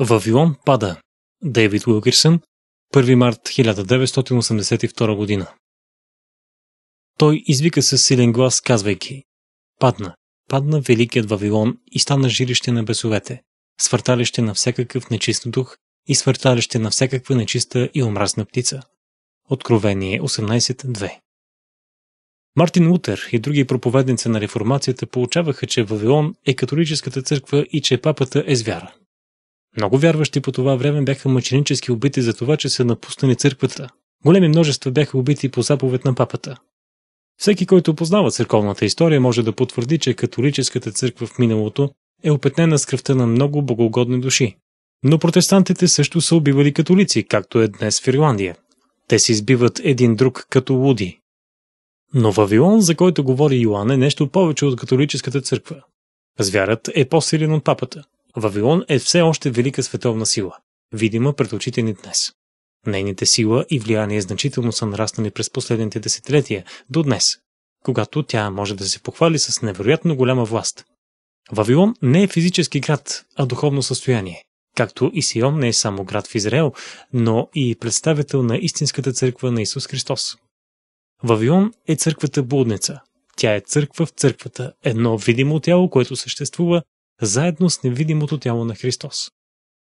Вавилон пада. Дейвид Уилкирсън, 1 март 1982 година. Той извика със силен глас, казвайки Падна, падна Великият Вавилон и стана жилище на бесовете, свърталище на всякакъв нечист дух и свърталище на всякаква нечиста и омразна птица. Откровение 18.2 Мартин Лутер и други проповедници на реформацията получаваха, че Вавилон е католическата църква и че папата е звяра. Много вярващи по това време бяха мъченически убити за това, че са напуснали църквата. Големи множества бяха убити по заповед на папата. Всеки, който познава църковната история, може да потвърди, че католическата църква в миналото е опетнена с кръвта на много богогодни души. Но протестантите също са убивали католици, както е днес в Ирландия. Те си избиват един друг като луди. Но Вавилон, за който говори Йоан, е нещо повече от католическата църква. Звярат е по-силен от папата. Вавилон е все още велика световна сила, видима пред очите ни днес. Нейните сила и влияние значително са нараснали през последните десетилетия до днес, когато тя може да се похвали с невероятно голяма власт. Вавилон не е физически град, а духовно състояние, както и Сион не е само град в Израел, но и представител на истинската църква на Исус Христос. Вавилон е църквата блудница. Тя е църква в църквата, едно видимо тяло, което съществува заедно с невидимото тяло на Христос.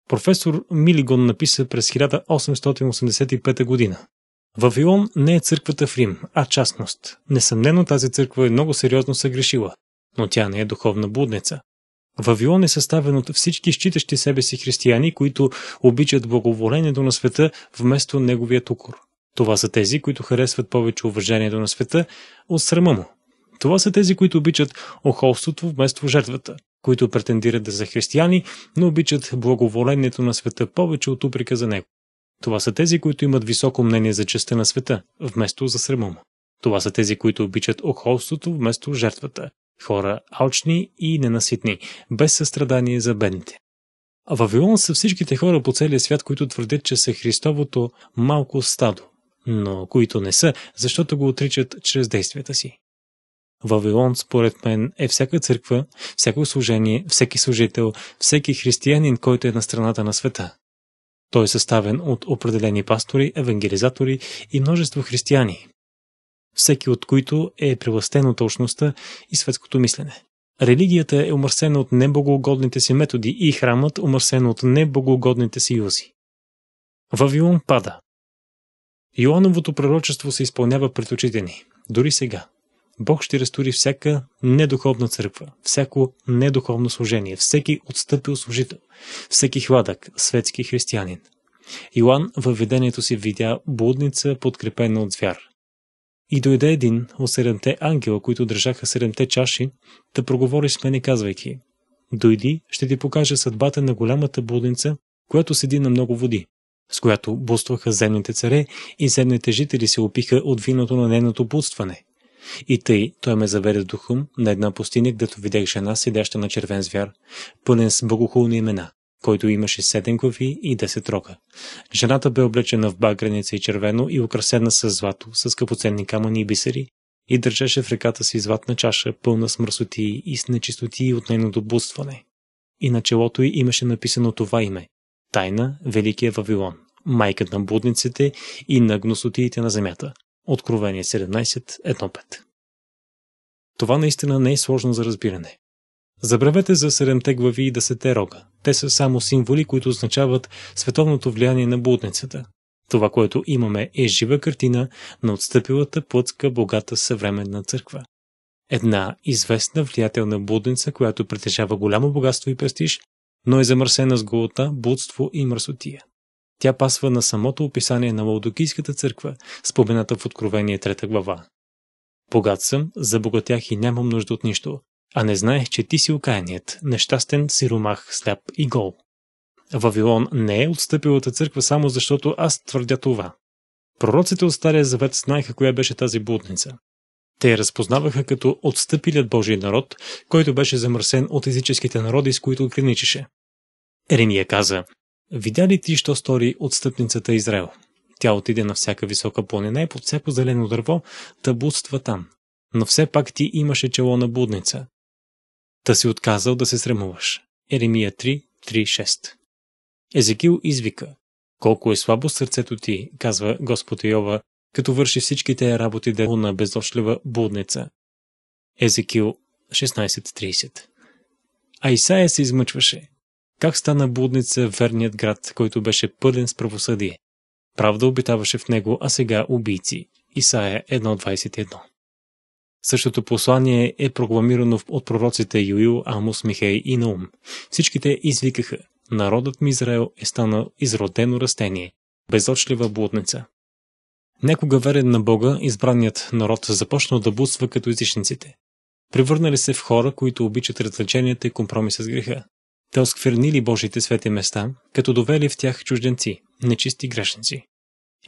Професор Милигон написа през 1885 година. Вавилон не е църквата в Рим, а частност. Несъмнено тази църква е много сериозно съгрешила, но тя не е духовна блудница. Вавилон е съставен от всички считащи себе си християни, които обичат благоволението на света вместо неговият укор. Това са тези, които харесват повече уважението на света от срама му. Това са тези, които обичат охолството вместо жертвата, които претендират да са християни, но обичат благоволението на света повече от уприка за него. Това са тези, които имат високо мнение за честа на света, вместо за срама му. Това са тези, които обичат охолството вместо жертвата. Хора алчни и ненаситни, без състрадание за бедните. А Вавилон са всичките хора по целия свят, които твърдят, че са Христовото малко стадо, но които не са, защото го отричат чрез действията си. Вавилон, според мен, е всяка църква, всяко служение, всеки служител, всеки християнин, който е на страната на света. Той е съставен от определени пастори, евангелизатори и множество християни, всеки от които е превластен от точността и светското мислене. Религията е омърсена от неблагогодните си методи и храмът омърсен от неблагогодните си юзи. Вавилон пада. Йоановото пророчество се изпълнява пред очите ни, дори сега. Бог ще разтури всяка недуховна църква, всяко недуховно служение, всеки отстъпил служител, всеки хладък, светски християнин. Иоанн във видението си видя блудница, подкрепена от звяр. И дойде един от седемте ангела, които държаха седемте чаши, да проговори с мене, казвайки «Дойди, ще ти покажа съдбата на голямата блудница, която седи на много води, с която бустваха земните царе и земните жители се опиха от виното на нейното блудстване. И тъй той ме заведе духом на една пустиня, където видях жена, седяща на червен звяр, пълен с богохулни имена, който имаше седем глави и десет рока. Жената бе облечена в багреница и червено и украсена с злато, с скъпоценни камъни и бисери, и държеше в ръката си златна чаша, пълна с мръсоти и с нечистоти от нейното бустване. И на челото й имаше написано това име – Тайна Великия Вавилон, майка на будниците и на гносотиите на земята – Откровение 17.1.5 Това наистина не е сложно за разбиране. Забравете за седемте глави и десете рога. Те са само символи, които означават световното влияние на блудницата. Това, което имаме, е жива картина на отстъпилата плътска богата съвременна църква. Една известна влиятелна блудница, която притежава голямо богатство и престиж, но е замърсена с голота, блудство и мръсотия. Тя пасва на самото описание на Лаудокийската църква, спомената в Откровение 3 глава. Богат съм, забогатях и нямам нужда от нищо, а не знаех, че ти си окаяният, нещастен, сиромах, сляп и гол. Вавилон не е отстъпилата църква само защото аз твърдя това. Пророците от Стария Завет знаеха коя беше тази блудница. Те я разпознаваха като отстъпилият Божий народ, който беше замърсен от езическите народи, с които ограничеше. Еремия каза, Видя ли ти, що стори отстъпницата Израел? Тя отиде на всяка висока планина и под всяко зелено дърво да будства там. Но все пак ти имаше чело на будница. Та си отказал да се срамуваш. Еремия 3, 3, Езекил извика. Колко е слабо сърцето ти, казва Господ Йова, като върши всичките работи дело на безочлива будница. Езекил 16.30 А Исаия се измъчваше. Как стана блудница верният град, който беше пълен с правосъдие? Правда обитаваше в него, а сега убийци. Исаия 1.21 Същото послание е прокламирано от пророците Юил, Амос, Михей и Наум. Всичките извикаха «Народът ми Израел е станал изродено растение, безочлива блудница». Некога верен на Бога, избраният народ започнал да бутства като езичниците. Превърнали се в хора, които обичат развлеченията и компромиса с греха. Те осквернили Божите свети места, като довели в тях чужденци, нечисти грешници.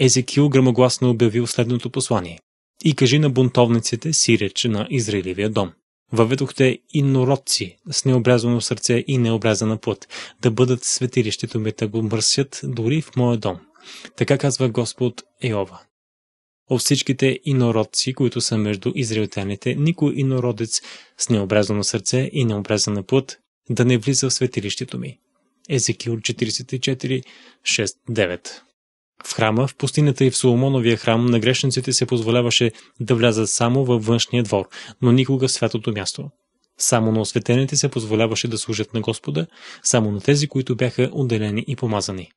Езекил грамогласно обявил следното послание. И кажи на бунтовниците, сиреч на Израилевия дом. Въведохте инородци с необрязано сърце и необрязана плът, да бъдат светилището ми, да го мърсят дори в моя дом. Така казва Господ Еова. От всичките инородци, които са между израелтяните, никой инородец с необрязано сърце и необрязана плът да не влиза в светилището ми. Езекил 44.6.9 В храма, в пустинята и в Соломоновия храм на грешниците се позволяваше да влязат само във външния двор, но никога в святото място. Само на осветените се позволяваше да служат на Господа, само на тези, които бяха отделени и помазани.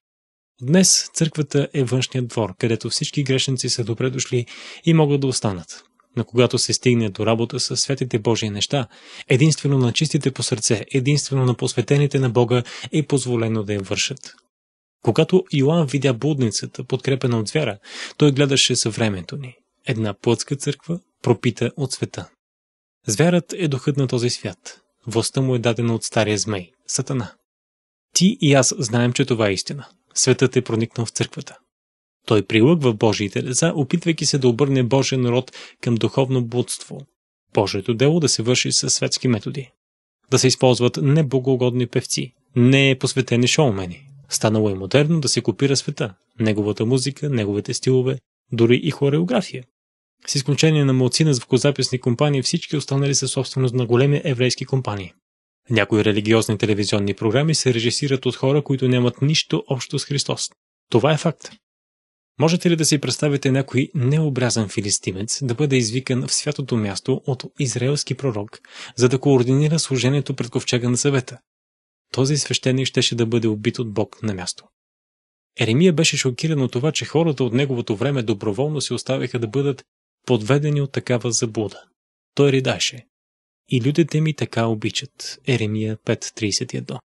Днес църквата е външният двор, където всички грешници са добре дошли и могат да останат но когато се стигне до работа с светите Божии неща, единствено на чистите по сърце, единствено на посветените на Бога е позволено да я вършат. Когато Йоанн видя будницата, подкрепена от звяра, той гледаше съвременто ни. Една плътска църква, пропита от света. Звярат е духът на този свят. Властта му е дадена от стария змей, Сатана. Ти и аз знаем, че това е истина. Светът е проникнал в църквата. Той прилъгва Божиите деца, опитвайки се да обърне Божия народ към духовно блудство. Божието дело да се върши със светски методи. Да се използват неблагогодни певци, не посветени шоумени. Станало е модерно да се копира света, неговата музика, неговите стилове, дори и хореография. С изключение на малци на звукозаписни компании, всички останали са собственост на големи еврейски компании. Някои религиозни телевизионни програми се режисират от хора, които нямат нищо общо с Христос. Това е факт. Можете ли да си представите някой необразен филистимец да бъде извикан в святото място от израелски пророк, за да координира служението пред ковчега на съвета? Този свещеник щеше да бъде убит от Бог на място. Еремия беше шокиран от това, че хората от неговото време доброволно се оставяха да бъдат подведени от такава заблуда. Той ридаше. И людите ми така обичат. Еремия 5.31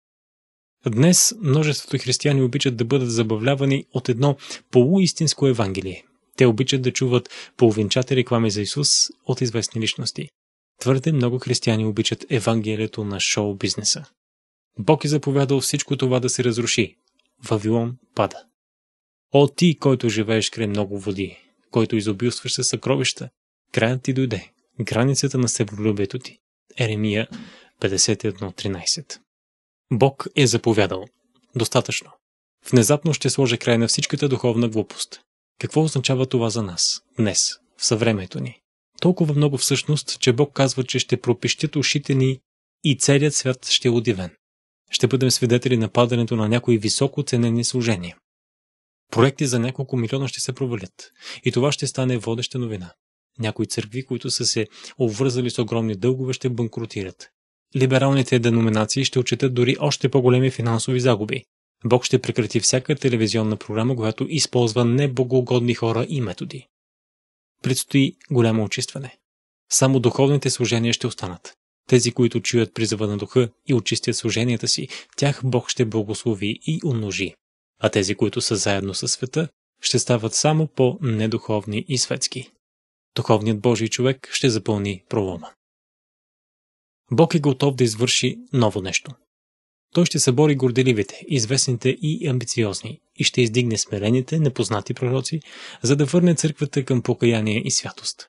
Днес множеството християни обичат да бъдат забавлявани от едно полуистинско Евангелие. Те обичат да чуват половинчата реклами за Исус от известни личности. Твърде много християни обичат Евангелието на шоу-бизнеса. Бог е заповядал всичко това да се разруши. Вавилон пада. О ти, който живееш край много води, който изобилстваш със съкровища, краят ти дойде, границата на себролюбието ти. Еремия 51.13 Бог е заповядал. Достатъчно. Внезапно ще сложи край на всичката духовна глупост. Какво означава това за нас, днес, в съвремето ни? Толкова много всъщност, че Бог казва, че ще пропищят ушите ни и целият свят ще е удивен. Ще бъдем свидетели на падането на някои високо ценени служения. Проекти за няколко милиона ще се провалят. И това ще стане водеща новина. Някои църкви, които са се обвързали с огромни дългове, ще банкротират либералните деноминации ще отчитат дори още по-големи финансови загуби. Бог ще прекрати всяка телевизионна програма, която използва небогоугодни хора и методи. Предстои голямо очистване. Само духовните служения ще останат. Тези, които чуят призъва на духа и очистят служенията си, тях Бог ще благослови и умножи. А тези, които са заедно със света, ще стават само по-недуховни и светски. Духовният Божий човек ще запълни пролома. Бог е готов да извърши ново нещо. Той ще събори горделивите, известните и амбициозни и ще издигне смирените, непознати пророци, за да върне църквата към покаяние и святост.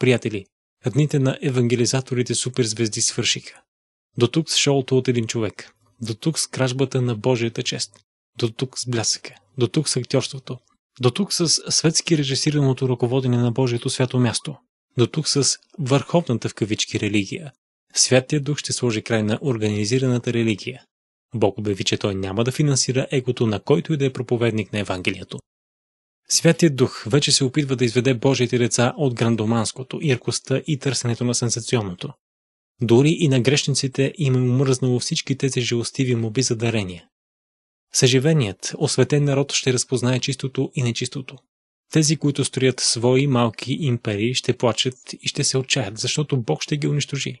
Приятели, дните на евангелизаторите суперзвезди свършиха. До тук с шоуто от един човек. До тук с кражбата на Божията чест. До тук с блясъка. До тук с актьорството. До тук с светски режисираното ръководене на Божието свято място. До тук с върховната в кавички религия, Святия Дух ще сложи край на организираната религия. Бог обяви, че той няма да финансира егото на който и да е проповедник на Евангелието. Святият Дух вече се опитва да изведе Божиите деца от грандоманското, иркостта и търсенето на сенсационното. Дори и на грешниците им е умръзнало всички тези жилостиви моби за дарения. Съживеният, осветен народ ще разпознае чистото и нечистото. Тези, които строят свои малки империи, ще плачат и ще се отчаят, защото Бог ще ги унищожи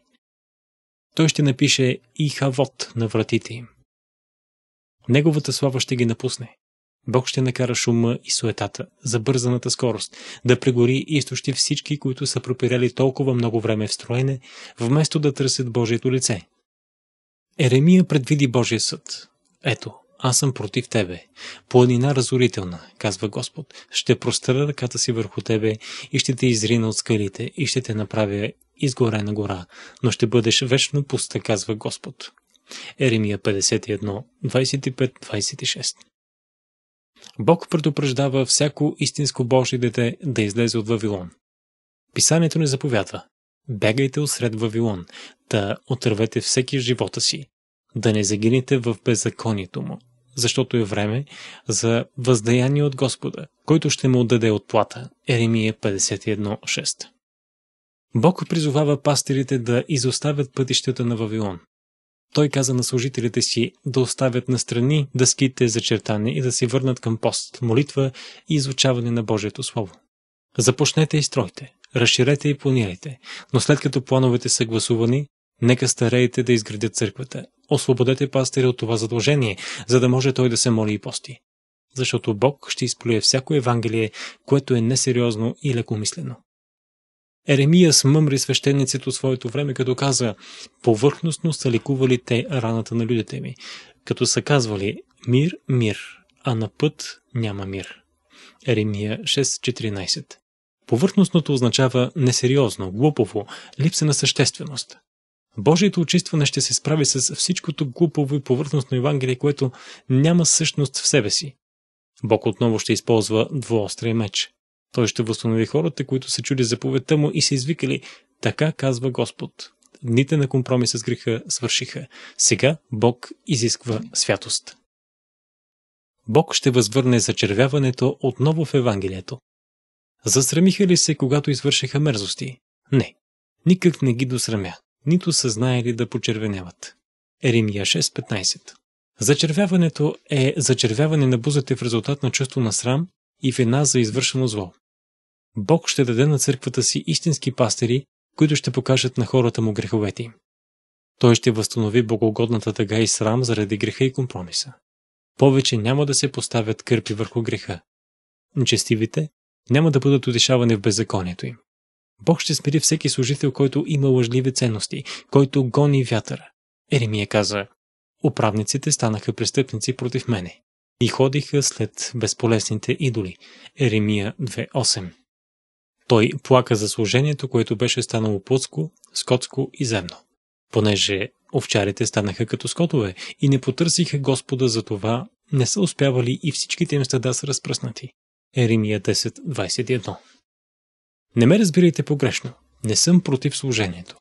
той ще напише и на вратите им. Неговата слава ще ги напусне. Бог ще накара шума и суетата, забързаната скорост, да прегори и изтощи всички, които са пропирали толкова много време в строене, вместо да търсят Божието лице. Еремия предвиди Божия съд. Ето, аз съм против тебе. Планина разорителна, казва Господ, ще простра ръката си върху тебе и ще те изрина от скалите и ще те направя изгорена гора, но ще бъдеш вечно пуста, казва Господ. Еремия 51, 25-26 Бог предупреждава всяко истинско Божие дете да излезе от Вавилон. Писанието не заповядва. Бягайте осред Вавилон, да отървете всеки живота си, да не загинете в беззаконието му защото е време за въздаяние от Господа, който ще му отдаде отплата. Еремия 51.6 Бог призовава пастирите да изоставят пътищата на Вавилон. Той каза на служителите си да оставят настрани дъските зачертани и да се върнат към пост, молитва и изучаване на Божието Слово. Започнете и стройте, разширете и планирайте, но след като плановете са гласувани, нека стареете да изградят църквата, освободете пастиря от това задължение, за да може той да се моли и пости. Защото Бог ще изплюе всяко евангелие, което е несериозно и лекомислено. Еремия смъмри свещеницето своето време, като каза «Повърхностно са ликували те раната на людите ми», като са казвали «Мир, мир, а на път няма мир». Еремия 6.14 Повърхностното означава несериозно, глупово, липса на същественост. Божието очистване ще се справи с всичкото глупово и повърхностно Евангелие, което няма същност в себе си. Бог отново ще използва двуострия меч. Той ще възстанови хората, които се чули заповедта му и се извикали «Така казва Господ». Дните на компромис с греха свършиха. Сега Бог изисква святост. Бог ще възвърне зачервяването отново в Евангелието. Засрамиха ли се, когато извършиха мерзости? Не. Никак не ги досрамя нито са знаели да почервеняват. Еремия 6.15 Зачервяването е зачервяване на бузата в резултат на чувство на срам и вина за извършено зло. Бог ще даде на църквата си истински пастери, които ще покажат на хората му греховете им. Той ще възстанови богогодната тъга и срам заради греха и компромиса. Повече няма да се поставят кърпи върху греха. Нечестивите няма да бъдат утешавани в беззаконието им. Бог ще смири всеки служител, който има лъжливи ценности, който гони вятъра. Еремия каза, управниците станаха престъпници против мене и ходиха след безполезните идоли. Еремия 2.8 Той плака за служението, което беше станало плътско, скотско и земно, понеже овчарите станаха като скотове и не потърсиха Господа за това, не са успявали и всичките им стада са разпръснати. Еремия 10.21 не ме разбирайте погрешно. Не съм против служението.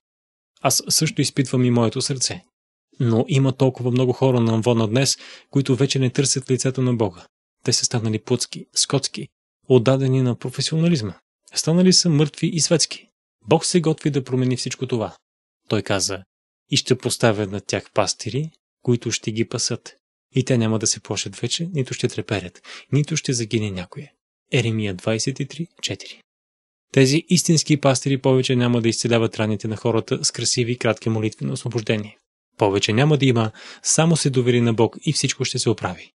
Аз също изпитвам и моето сърце. Но има толкова много хора на Амвона днес, които вече не търсят лицето на Бога. Те са станали плъцки, скотски, отдадени на професионализма. Станали са мъртви и светски. Бог се готви да промени всичко това. Той каза, и ще поставя на тях пастири, които ще ги пасат. И те няма да се плашат вече, нито ще треперят, нито ще загине някоя. Еремия 4. Тези истински пастири повече няма да изцеляват раните на хората с красиви и кратки молитви на освобождение. Повече няма да има, само се довери на Бог и всичко ще се оправи.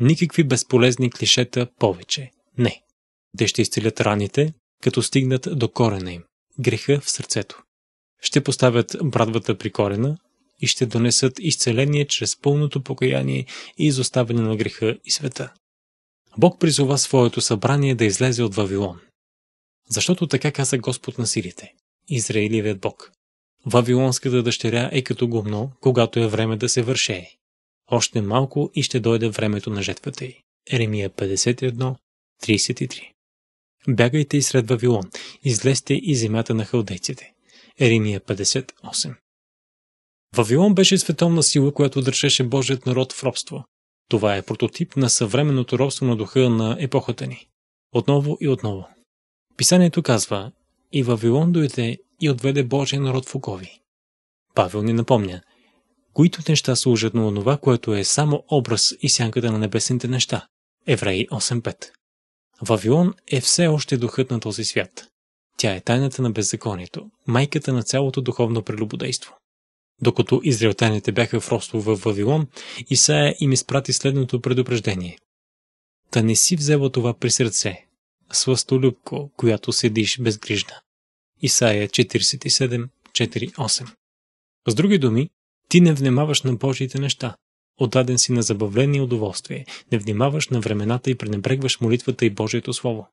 Никакви безполезни клишета повече. Не. Те ще изцелят раните, като стигнат до корена им – греха в сърцето. Ще поставят брадвата при корена и ще донесат изцеление чрез пълното покаяние и изоставане на греха и света. Бог призова своето събрание да излезе от Вавилон – защото така каза Господ на силите, Израилевият Бог. Вавилонската дъщеря е като гумно, когато е време да се върше. Още малко и ще дойде времето на жетвата й. Еремия 51, 33 Бягайте и сред Вавилон, излезте и земята на халдейците. Еремия 58 Вавилон беше световна сила, която държеше Божият народ в робство. Това е прототип на съвременното робство на духа на епохата ни. Отново и отново. Писанието казва «И Вавилон дойде и отведе Божия народ в окови». Павел ни напомня, които неща служат на онова, което е само образ и сянката на небесните неща. Евреи 8.5 Вавилон е все още духът на този свят. Тя е тайната на беззаконието, майката на цялото духовно прелюбодейство. Докато израелтяните бяха в родство в Вавилон, Исаия им изпрати следното предупреждение. Та не си взела това при сърце, сластолюбко, която седиш безгрижна. Исаия 47.4.8 С други думи, ти не внимаваш на Божиите неща. Отдаден си на забавление и удоволствие. Не внимаваш на времената и пренебрегваш молитвата и Божието Слово.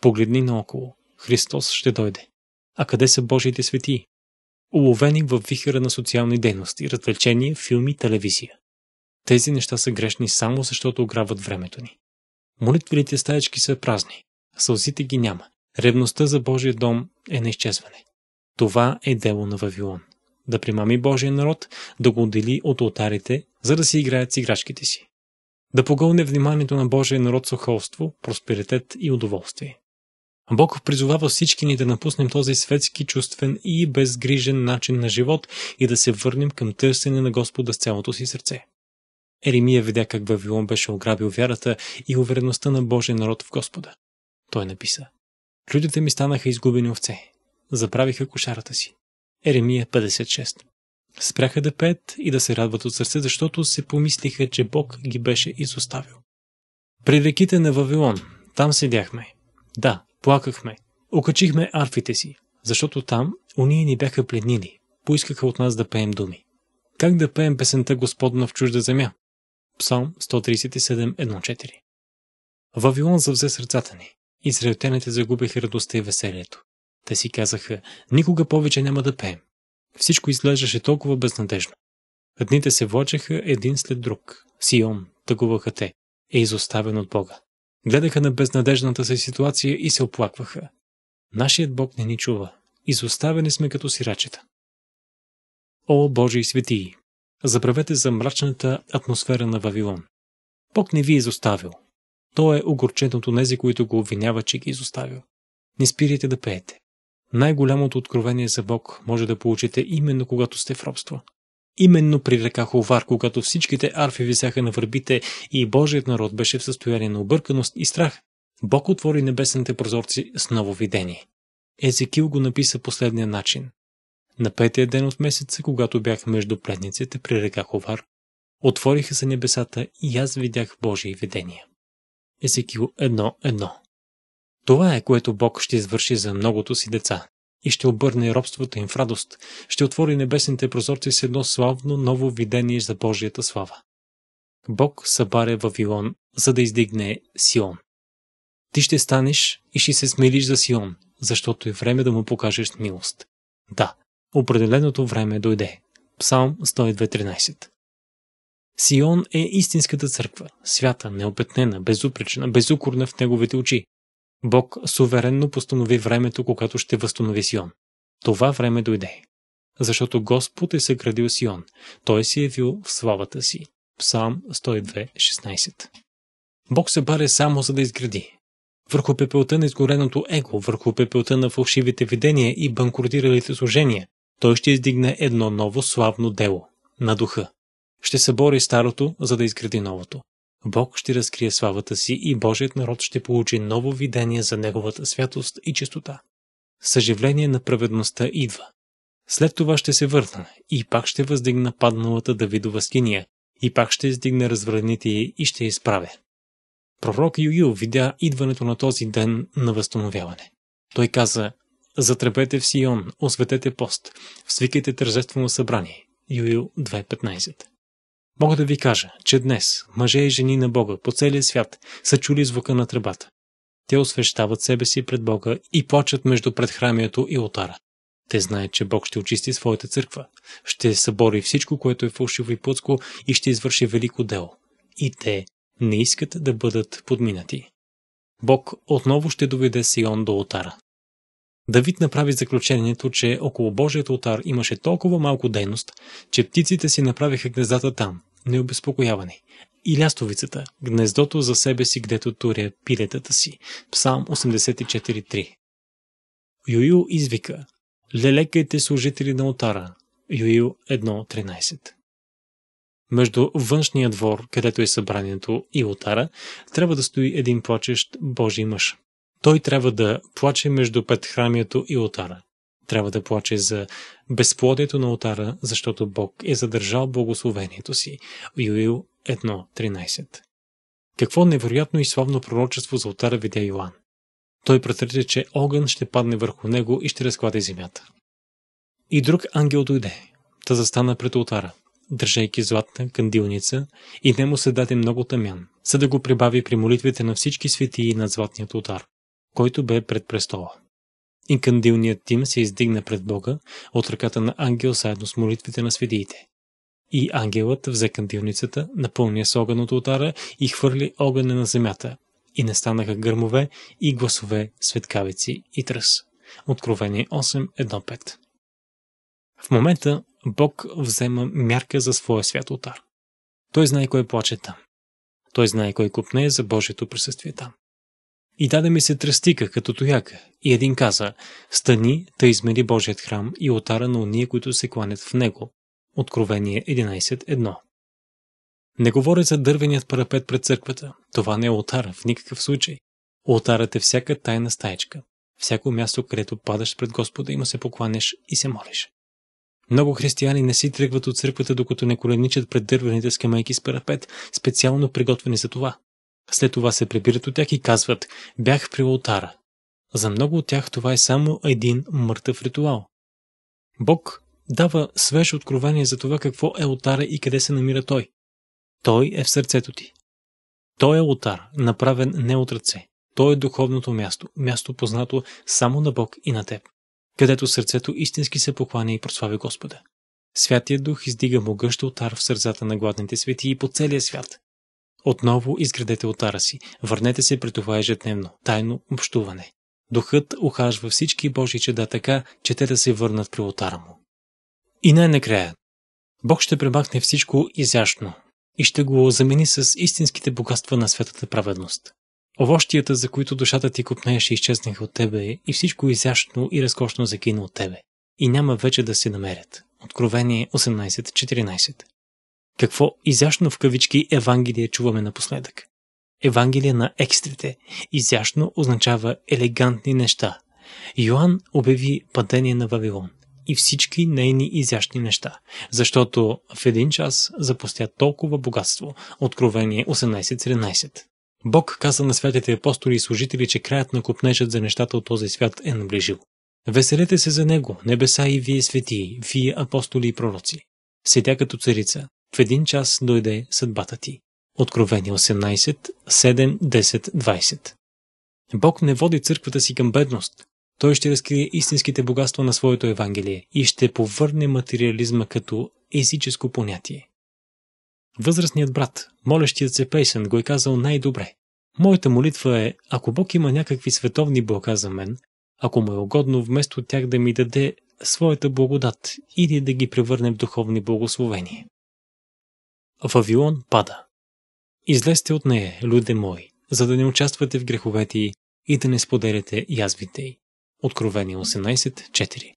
Погледни наоколо. Христос ще дойде. А къде са Божиите свети? Уловени в вихъра на социални дейности, развлечения, филми, телевизия. Тези неща са грешни само защото ограбват времето ни. Молитвените стаечки са празни, сълзите ги няма, ревността за Божия дом е на изчезване. Това е дело на Вавилон. Да примами Божия народ, да го отдели от алтарите, за да си играят с играчките си. Да погълне вниманието на Божия народ сухолство, просперитет и удоволствие. Бог призовава всички ни да напуснем този светски, чувствен и безгрижен начин на живот и да се върнем към търсене на Господа с цялото си сърце. Еремия видя как Вавилон беше ограбил вярата и увереността на Божия народ в Господа. Той написа Людите ми станаха изгубени овце. Заправиха кошарата си. Еремия 56 Спряха да пеят и да се радват от сърце, защото се помислиха, че Бог ги беше изоставил. При реките на Вавилон, там седяхме. Да, плакахме. Окачихме арфите си, защото там уния ни бяха пленили. Поискаха от нас да пеем думи. Как да пеем песента Господна в чужда земя? Псалм 137.1.4 Вавилон завзе сърцата ни. Израелтяните загубиха радостта и веселието. Те си казаха, никога повече няма да пеем. Всичко изглеждаше толкова безнадежно. Дните се влачеха един след друг. Сион, тъгуваха те, е изоставен от Бога. Гледаха на безнадежната си ситуация и се оплакваха. Нашият Бог не ни чува. Изоставени сме като сирачета. О, Божи светии! забравете за мрачната атмосфера на Вавилон. Бог не ви е изоставил. Той е огорчен от тези, които го обвиняват, че ги е изоставил. Не спирайте да пеете. Най-голямото откровение за Бог може да получите именно когато сте в робство. Именно при река Ховар, когато всичките арфи висяха на върбите и Божият народ беше в състояние на обърканост и страх, Бог отвори небесните прозорци с ново видение. Езекил го написа последния начин. На петия ден от месеца, когато бях между пледниците при река Ховар, отвориха се небесата и аз видях Божии видения. Езекил 1.1 Това е, което Бог ще извърши за многото си деца и ще обърне робството им в радост, ще отвори небесните прозорци с едно славно ново видение за Божията слава. Бог събаря Вавилон, за да издигне Сион. Ти ще станеш и ще се смилиш за Сион, защото е време да му покажеш милост. Да, Определеното време дойде. Псалм 102.13 Сион е истинската църква, свята, неопетнена, безупречна, безукорна в неговите очи. Бог суверенно постанови времето, когато ще възстанови Сион. Това време дойде. Защото Господ е съградил Сион. Той е вил в славата си. Псалм 102.16 Бог се баре само за да изгради. Върху пепелта на изгореното его, върху пепелта на фалшивите видения и банкротиралите служения, той ще издигне едно ново славно дело – на духа. Ще събори старото, за да изгради новото. Бог ще разкрие славата си и Божият народ ще получи ново видение за Неговата святост и чистота. Съживление на праведността идва. След това ще се върна и пак ще въздигна падналата Давидова скиния и пак ще издигне развраните й и ще изправя. Пророк Юю видя идването на този ден на възстановяване. Той каза, Затрепете в Сион, осветете пост, свикайте тържествено събрание. Юил 2.15 Мога да ви кажа, че днес мъже и жени на Бога по целия свят са чули звука на тръбата. Те освещават себе си пред Бога и плачат между предхрамието и отара. Те знаят, че Бог ще очисти своята църква, ще събори всичко, което е фалшиво и плътско и ще извърши велико дело. И те не искат да бъдат подминати. Бог отново ще доведе Сион до отара. Давид направи заключението, че около Божият отар имаше толкова малко дейност, че птиците си направиха гнездата там, необезпокоявани. И лястовицата, гнездото за себе си, гдето туря пилетата си. Псалм 84.3 Юил извика Лелекайте служители на отара. Юил 1.13 между външния двор, където е събранието и отара, трябва да стои един плачещ Божий мъж. Той трябва да плаче между петхрамието и отара. Трябва да плаче за безплодието на отара, защото Бог е задържал благословението си. Юил 1.13 Какво невероятно и славно пророчество за отара видя Йоан? Той претрече, че огън ще падне върху него и ще разкладе земята. И друг ангел дойде, та застана пред отара, държайки златна кандилница и не му се даде много тъмян, за да го прибави при молитвите на всички светии над златният отар който бе пред престола. Инкандилният тим се издигна пред Бога от ръката на ангел заедно с молитвите на светиите. И ангелът взе кандилницата, напълни с огън от отара и хвърли огъня на земята. И не станаха гърмове и гласове, светкавици и тръс. Откровение 8.1.5 В момента Бог взема мярка за своя свят ултар. Той знае кой плаче там. Той знае кой купне за Божието присъствие там. И даде ми се тръстика като тояка, и един каза, стани, тъй измери Божият храм и отара на уния, които се кланят в него. Откровение 11.1 Не говоря за дървеният парапет пред църквата. Това не е отара в никакъв случай. Отарът е всяка тайна стаечка, всяко място, където падаш пред Господа и му се покланеш и се молиш. Много християни не си тръгват от църквата, докато не коленичат пред дървените скамейки с парапет, специално приготвени за това. След това се прибират от тях и казват «Бях при ултара». За много от тях това е само един мъртъв ритуал. Бог дава свежо откровение за това какво е ултара и къде се намира той. Той е в сърцето ти. Той е ултар, направен не от ръце. Той е духовното място, място познато само на Бог и на теб, където сърцето истински се покланя и прослави Господа. Святият Дух издига могъщ ултар в сърцата на гладните свети и по целия свят. Отново изградете отара си. Върнете се при това ежедневно, тайно общуване. Духът ухажва всички Божи чеда така, че те да се върнат при отара му. И най-накрая. Бог ще премахне всичко изящно и ще го замени с истинските богатства на светата праведност. Овощията, за които душата ти купнееше, изчезнаха от тебе и всичко изящно и разкошно закина от тебе. И няма вече да се намерят. Откровение 18.14 какво изящно в кавички Евангелие чуваме напоследък? Евангелие на екстрите. Изящно означава елегантни неща. Йоанн обяви падение на Вавилон и всички нейни изящни неща, защото в един час запустя толкова богатство. Откровение 18.17 Бог каза на святите апостоли и служители, че краят на купнежът за нещата от този свят е наближил. Веселете се за него, небеса и вие светии, вие апостоли и пророци. Седя като царица, в един час дойде съдбата ти. Откровение 18, 7, 10, Бог не води църквата си към бедност. Той ще разкрие истинските богатства на своето Евангелие и ще повърне материализма като езическо понятие. Възрастният брат, молещият се песен, го е казал най-добре. Моята молитва е, ако Бог има някакви световни блага за мен, ако му е угодно вместо тях да ми даде своята благодат или да ги превърне в духовни благословения. Вавилон пада. Излезте от нея, люди мои, за да не участвате в греховете й и да не споделяте язвите й. Откровение 18.4